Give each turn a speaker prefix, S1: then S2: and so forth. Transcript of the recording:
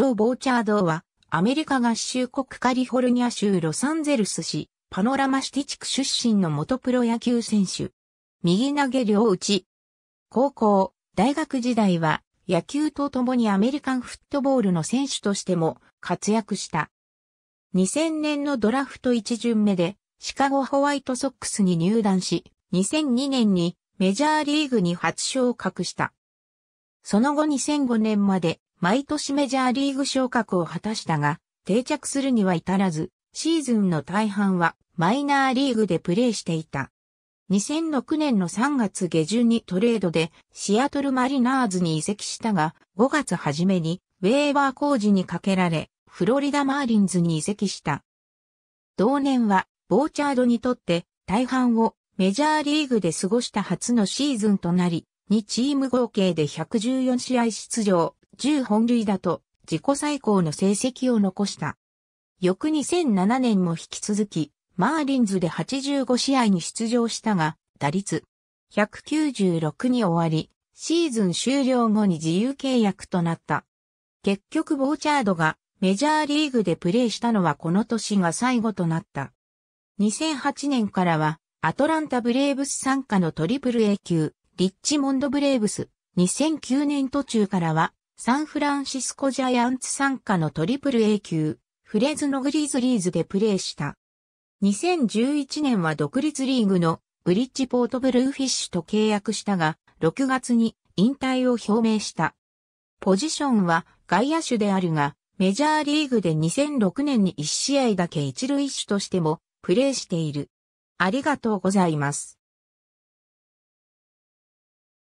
S1: ジョー・ボーチャードは、アメリカ合衆国カリフォルニア州ロサンゼルス市、パノラマシティ地区出身の元プロ野球選手。右投げ両打ち。高校、大学時代は、野球と共にアメリカンフットボールの選手としても活躍した。2000年のドラフト1巡目で、シカゴホワイトソックスに入団し、2002年にメジャーリーグに初昇格した。その後2005年まで毎年メジャーリーグ昇格を果たしたが、定着するには至らず、シーズンの大半はマイナーリーグでプレーしていた。2006年の3月下旬にトレードでシアトルマリナーズに移籍したが、5月初めにウェーバー工事にかけられ、フロリダマーリンズに移籍した。同年は、ボーチャードにとって大半をメジャーリーグで過ごした初のシーズンとなり、2チーム合計で114試合出場、10本塁打と自己最高の成績を残した。翌2007年も引き続き、マーリンズで85試合に出場したが、打率196に終わり、シーズン終了後に自由契約となった。結局ボーチャードがメジャーリーグでプレーしたのはこの年が最後となった。2008年からはアトランタブレーブス参加のトリプル A 級、リッチモンドブレーブス。2009年途中からはサンフランシスコジャイアンツ参加のトリプル A 級、フレズのグリズリーズでプレーした。2011年は独立リーグのブリッジポートブルーフィッシュと契約したが、6月に引退を表明した。ポジションは外野手であるが、メジャーリーグで2006年に1試合だけ一塁手としてもプレーしている。ありがとうございます。